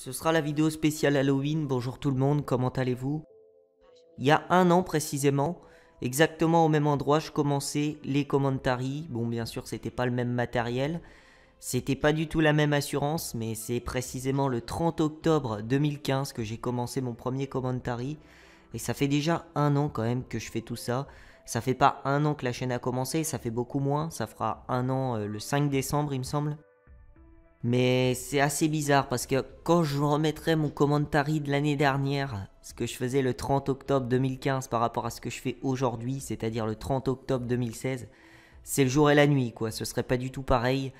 Ce sera la vidéo spéciale Halloween. Bonjour tout le monde, comment allez-vous Il y a un an précisément, exactement au même endroit, je commençais les commentaries. Bon, bien sûr, c'était pas le même matériel. C'était pas du tout la même assurance, mais c'est précisément le 30 octobre 2015 que j'ai commencé mon premier commentary. Et ça fait déjà un an quand même que je fais tout ça. Ça fait pas un an que la chaîne a commencé, ça fait beaucoup moins. Ça fera un an euh, le 5 décembre, il me semble. Mais c'est assez bizarre parce que quand je remettrai mon commentary de l'année dernière, ce que je faisais le 30 octobre 2015 par rapport à ce que je fais aujourd'hui, c'est-à-dire le 30 octobre 2016, c'est le jour et la nuit quoi, ce serait pas du tout pareil.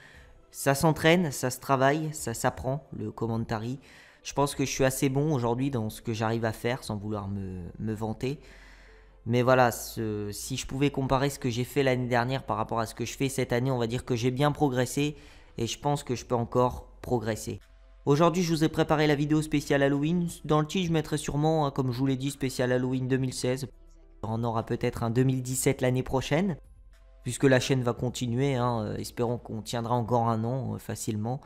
Ça s'entraîne, ça se travaille, ça s'apprend le commentary. Je pense que je suis assez bon aujourd'hui dans ce que j'arrive à faire sans vouloir me, vanter. Mais voilà, si je pouvais comparer ce que j'ai fait l'année dernière par rapport à ce que je fais cette année, on va dire que j'ai bien progressé et je pense que je peux encore progresser. Aujourd'hui, je vous ai préparé la vidéo spéciale Halloween. Dans le titre, je mettrai sûrement, hein, comme je vous l'ai dit, spécial Halloween 2016. On aura peut-être un 2017 l'année prochaine, puisque la chaîne va continuer. Hein, euh, espérons qu'on tiendra encore un an euh, facilement.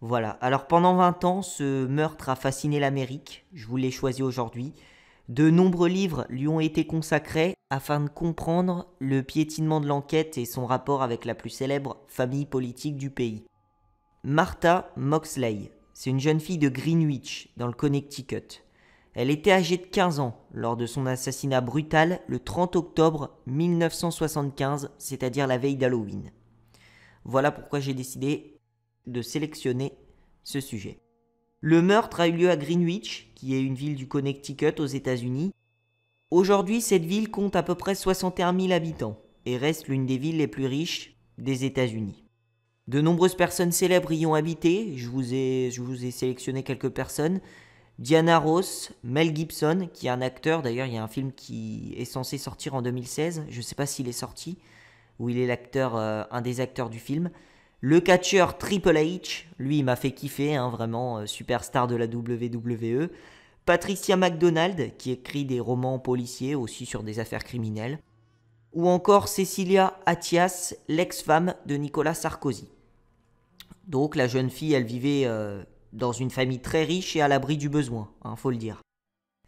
Voilà. Alors pendant 20 ans, ce meurtre a fasciné l'Amérique. Je vous l'ai choisi aujourd'hui. De nombreux livres lui ont été consacrés afin de comprendre le piétinement de l'enquête et son rapport avec la plus célèbre famille politique du pays. Martha Moxley. C'est une jeune fille de Greenwich, dans le Connecticut. Elle était âgée de 15 ans lors de son assassinat brutal le 30 octobre 1975, c'est-à-dire la veille d'Halloween. Voilà pourquoi j'ai décidé de sélectionner ce sujet. Le meurtre a eu lieu à Greenwich, qui est une ville du Connecticut aux États-Unis. Aujourd'hui, cette ville compte à peu près 61 000 habitants et reste l'une des villes les plus riches des États-Unis. De nombreuses personnes célèbres y ont habité, je vous ai, sélectionné quelques personnes. Diana Ross, Mel Gibson, qui est un acteur, d'ailleurs il y a un film qui est censé sortir en 2016, je ne sais pas s'il est sorti, ou il est l'acteur, euh, un des acteurs du film. Le catcheur Triple H, lui il m'a fait kiffer, hein, vraiment euh, superstar de la WWE. Patricia McDonald, qui écrit des romans policiers aussi sur des affaires criminelles ou encore Cecilia Attias, l'ex-femme de Nicolas Sarkozy. Donc la jeune fille, elle vivait euh, dans une famille très riche et à l'abri du besoin, hein, faut le dire.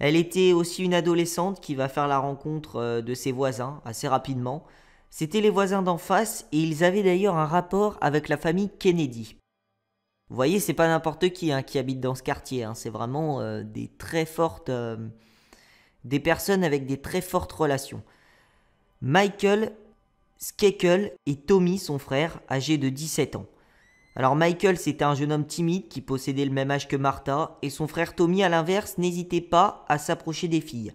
Elle était aussi une adolescente qui va faire la rencontre euh, de ses voisins assez rapidement. C'était les voisins d'en face et ils avaient d'ailleurs un rapport avec la famille Kennedy. Vous voyez, c'est pas n'importe qui hein, qui habite dans ce quartier, hein. c'est vraiment euh, des très fortes... des personnes avec des très fortes relations. Michael Skekel et Tommy, son frère, âgé de 17 ans. Alors Michael, c'était un jeune homme timide qui possédait le même âge que Martha, et son frère Tommy, à l'inverse, n'hésitait pas à s'approcher des filles.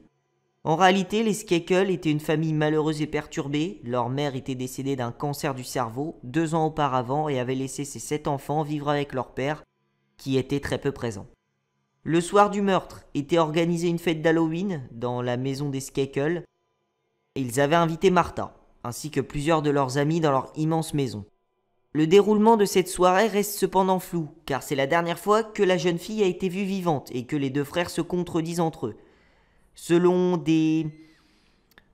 En réalité, les Skakel étaient une famille malheureuse et perturbée. Leur mère était décédée d'un cancer du cerveau deux ans auparavant et avait laissé ses sept enfants vivre avec leur père, qui était très peu présent. Le soir du meurtre était organisée une fête d'Halloween dans la maison des Skakel ils avaient invité Martha, ainsi que plusieurs de leurs amis dans leur immense maison. Le déroulement de cette soirée reste cependant flou, car c'est la dernière fois que la jeune fille a été vue vivante et que les deux frères se contredisent entre eux. Selon des...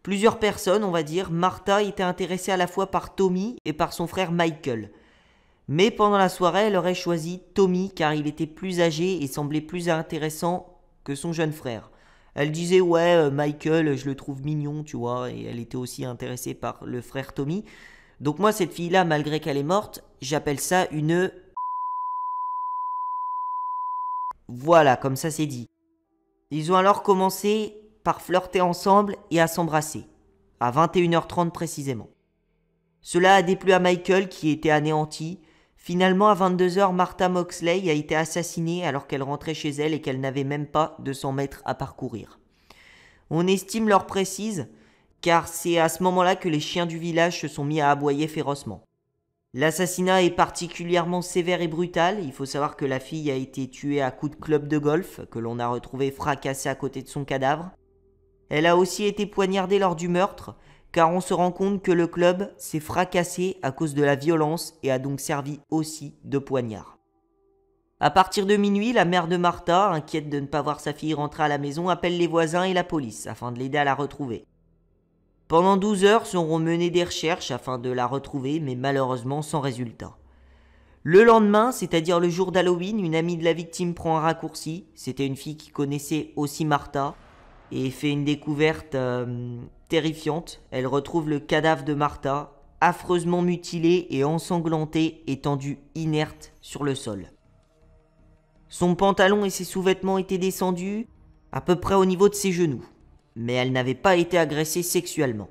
plusieurs personnes, on va dire, Martha était intéressée à la fois par Tommy et par son frère Michael. Mais pendant la soirée, elle aurait choisi Tommy car il était plus âgé et semblait plus intéressant que son jeune frère. Elle disait ouais, euh, Michael, je le trouve mignon, tu vois, et elle était aussi intéressée par le frère Tommy. Donc moi, cette fille-là, malgré qu'elle est morte, j'appelle ça une... Voilà, comme ça c'est dit. Ils ont alors commencé par flirter ensemble et à s'embrasser, à 21h30 précisément. Cela a déplu à Michael qui était anéanti, Finalement, à 22h, Martha Moxley a été assassinée alors qu'elle rentrait chez elle et qu'elle n'avait même pas de 200 mètres à parcourir. On estime l'heure précise, car c'est à ce moment-là que les chiens du village se sont mis à aboyer férocement. L'assassinat est particulièrement sévère et brutal. Il faut savoir que la fille a été tuée à coups de club de golf, que l'on a retrouvé fracassée à côté de son cadavre. Elle a aussi été poignardée lors du meurtre, car on se rend compte que le club s'est fracassé à cause de la violence et a donc servi aussi de poignard. À partir de minuit, la mère de Martha, inquiète de ne pas voir sa fille rentrer à la maison, appelle les voisins et la police afin de l'aider à la retrouver. Pendant 12 heures seront menées des recherches afin de la retrouver, mais malheureusement sans résultat. Le lendemain, c'est-à-dire le jour d'Halloween, une amie de la victime prend un raccourci. C'était une fille qui connaissait aussi Martha et fait une découverte euh, Terrifiante, elle retrouve le cadavre de Martha, affreusement mutilée et ensanglanté, étendu inerte sur le sol. Son pantalon et ses sous-vêtements étaient descendus, à peu près au niveau de ses genoux, mais elle n'avait pas été agressée sexuellement.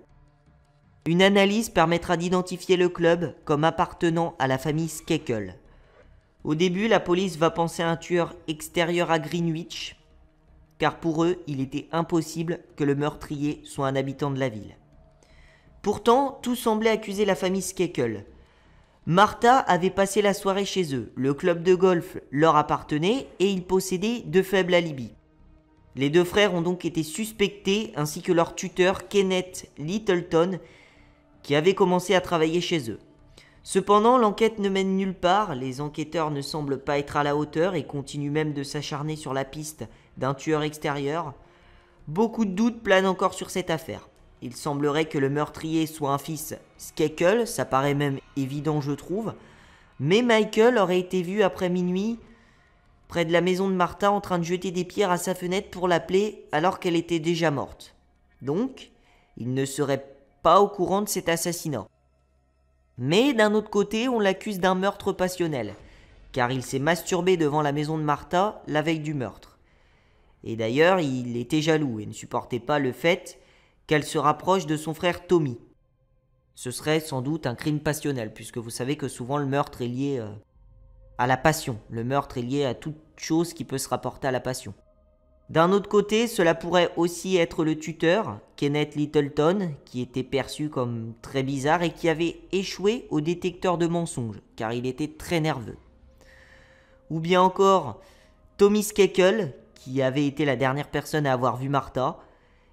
Une analyse permettra d'identifier le club comme appartenant à la famille Skekel. Au début, la police va penser à un tueur extérieur à Greenwich, car pour eux, il était impossible que le meurtrier soit un habitant de la ville. Pourtant, tout semblait accuser la famille Skekel. Martha avait passé la soirée chez eux, le club de golf leur appartenait et ils possédaient de faibles alibis. Les deux frères ont donc été suspectés ainsi que leur tuteur Kenneth Littleton qui avait commencé à travailler chez eux. Cependant, l'enquête ne mène nulle part, les enquêteurs ne semblent pas être à la hauteur et continuent même de s'acharner sur la piste d'un tueur extérieur, beaucoup de doutes planent encore sur cette affaire. Il semblerait que le meurtrier soit un fils Skekel, ça paraît même évident je trouve, mais Michael aurait été vu après minuit près de la maison de Martha en train de jeter des pierres à sa fenêtre pour l'appeler alors qu'elle était déjà morte. Donc, il ne serait pas au courant de cet assassinat. Mais d'un autre côté, on l'accuse d'un meurtre passionnel, car il s'est masturbé devant la maison de Martha la veille du meurtre. Et d'ailleurs, il était jaloux et ne supportait pas le fait qu'elle se rapproche de son frère Tommy. Ce serait sans doute un crime passionnel, puisque vous savez que souvent le meurtre est lié euh, à la passion. Le meurtre est lié à toute chose qui peut se rapporter à la passion. D'un autre côté, cela pourrait aussi être le tuteur, Kenneth Littleton, qui était perçu comme très bizarre et qui avait échoué au détecteur de mensonges, car il était très nerveux. Ou bien encore Tommy Skekel, qui avait été la dernière personne à avoir vu Martha,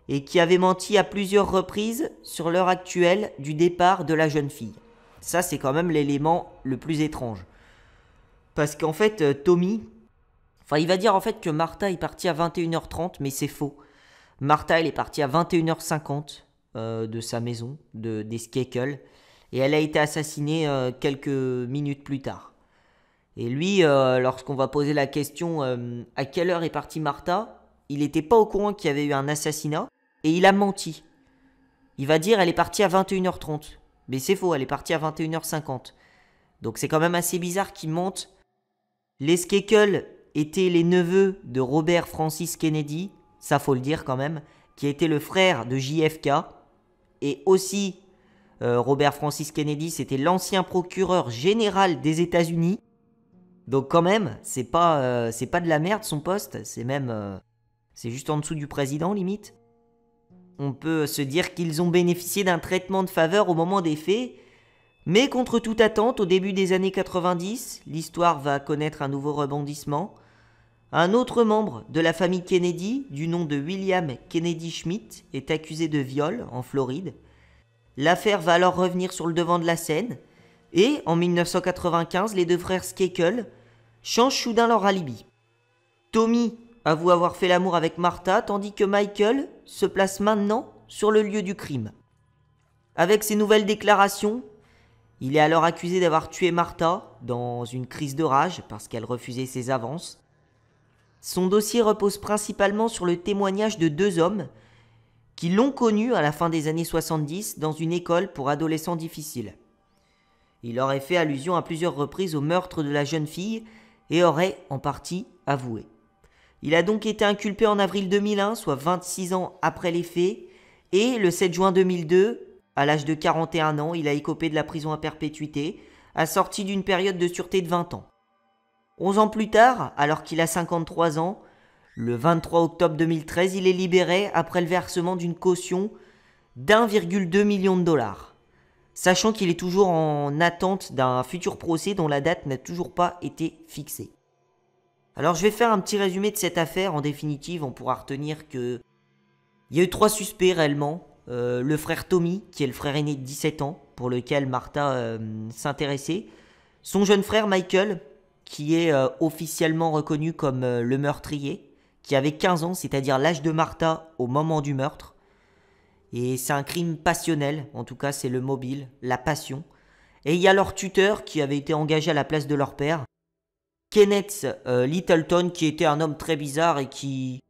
et qui avait menti à plusieurs reprises sur l'heure actuelle du départ de la jeune fille. Ça, c'est quand même l'élément le plus étrange. Parce qu'en fait, euh, Tommy, enfin, il va dire en fait que Martha est partie à 21h30, mais c'est faux. Martha, elle est partie à 21h50 euh, de sa maison, de, des Skekel, et elle a été assassinée euh, quelques minutes plus tard. Et lui, euh, lorsqu'on va poser la question euh, à quelle heure est partie Martha, il n'était pas au courant qu'il y avait eu un assassinat et il a menti. Il va dire elle est partie à 21h30. Mais c'est faux, elle est partie à 21h50. Donc c'est quand même assez bizarre qu'il mente. Les Skekel étaient les neveux de Robert Francis Kennedy, ça faut le dire quand même, qui était le frère de JFK. Et aussi, euh, Robert Francis Kennedy, c'était l'ancien procureur général des États-Unis. Donc quand même, c'est pas, euh, pas de la merde son poste, c'est même... Euh, c'est juste en dessous du président limite. On peut se dire qu'ils ont bénéficié d'un traitement de faveur au moment des faits, mais contre toute attente, au début des années 90, l'histoire va connaître un nouveau rebondissement. Un autre membre de la famille Kennedy, du nom de William Kennedy Schmidt, est accusé de viol en Floride. L'affaire va alors revenir sur le devant de la scène, et en 1995, les deux frères Skekel changent soudain leur alibi. Tommy avoue avoir fait l'amour avec Martha, tandis que Michael se place maintenant sur le lieu du crime. Avec ses nouvelles déclarations, il est alors accusé d'avoir tué Martha dans une crise de rage parce qu'elle refusait ses avances. Son dossier repose principalement sur le témoignage de deux hommes qui l'ont connu à la fin des années 70 dans une école pour adolescents difficiles. Il aurait fait allusion à plusieurs reprises au meurtre de la jeune fille et aurait, en partie, avoué. Il a donc été inculpé en avril 2001, soit 26 ans après les faits, et le 7 juin 2002, à l'âge de 41 ans, il a écopé de la prison à perpétuité, assorti d'une période de sûreté de 20 ans. 11 ans plus tard, alors qu'il a 53 ans, le 23 octobre 2013, il est libéré après le versement d'une caution d'1,2 million de dollars sachant qu'il est toujours en attente d'un futur procès dont la date n'a toujours pas été fixée. Alors je vais faire un petit résumé de cette affaire, en définitive on pourra retenir que... Il y a eu trois suspects réellement, euh, le frère Tommy, qui est le frère aîné de 17 ans, pour lequel Martha euh, s'intéressait, son jeune frère Michael, qui est euh, officiellement reconnu comme le meurtrier, qui avait 15 ans, c'est-à-dire l'âge de Martha au moment du meurtre, et c'est un crime passionnel, en tout cas c'est le mobile, la passion. Et il y a leur tuteur qui avait été engagé à la place de leur père, Kenneth euh, Littleton, qui était un homme très bizarre et qui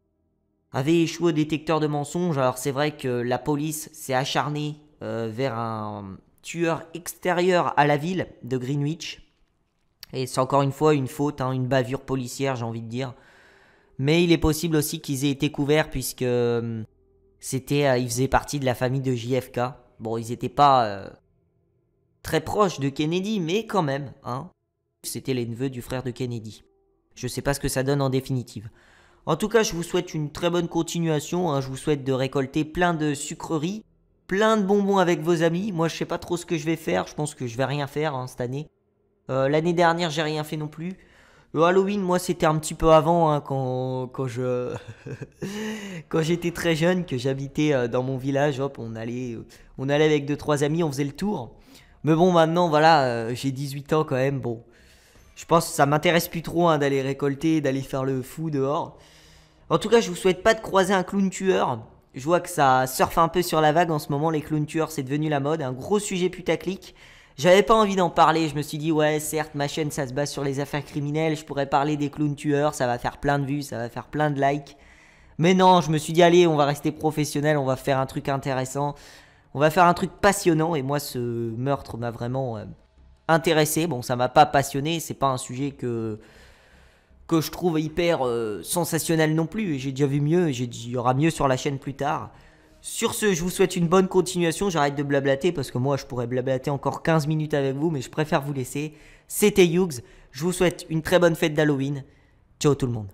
avait échoué au détecteur de mensonges. Alors c'est vrai que la police s'est acharnée euh, vers un tueur extérieur à la ville de Greenwich. Et c'est encore une fois une faute, hein, une bavure policière j'ai envie de dire. Mais il est possible aussi qu'ils aient été couverts puisque... Euh, c'était, euh, ils faisaient partie de la famille de JFK. Bon, ils n'étaient pas euh, très proches de Kennedy, mais quand même, hein. C'était les neveux du frère de Kennedy. Je sais pas ce que ça donne en définitive. En tout cas, je vous souhaite une très bonne continuation. Hein. Je vous souhaite de récolter plein de sucreries, plein de bonbons avec vos amis. Moi, je sais pas trop ce que je vais faire. Je pense que je vais rien faire hein, cette année. Euh, l'année dernière, j'ai rien fait non plus. Le Halloween, moi, c'était un petit peu avant, hein, quand, je quand j'étais très jeune, que j'habitais euh, dans mon village. Hop, on allait, euh, on allait avec deux trois amis, on faisait le tour. Mais bon, maintenant, voilà, euh, j'ai 18 ans quand même. Bon, je pense que ça m'intéresse plus trop hein, d'aller récolter, d'aller faire le fou dehors. En tout cas, je vous souhaite pas de croiser un clown tueur. Je vois que ça surfe un peu sur la vague en ce moment. Les clowns tueurs, c'est devenu la mode, un gros sujet putaclic. J'avais pas envie d'en parler, je me suis dit ouais certes ma chaîne ça se base sur les affaires criminelles, je pourrais parler des clowns tueurs, ça va faire plein de vues, ça va faire plein de likes. Mais non, je me suis dit allez on va rester professionnel, on va faire un truc intéressant, on va faire un truc passionnant et moi ce meurtre m'a vraiment euh, intéressé. Bon ça m'a pas passionné, c'est pas un sujet que, que je trouve hyper euh, sensationnel non plus, j'ai déjà vu mieux, il y aura mieux sur la chaîne plus tard. Sur ce, je vous souhaite une bonne continuation. J'arrête de blablater parce que moi, je pourrais blablater encore 15 minutes avec vous, mais je préfère vous laisser. C'était Hughes. Je vous souhaite une très bonne fête d'Halloween. Ciao tout le monde.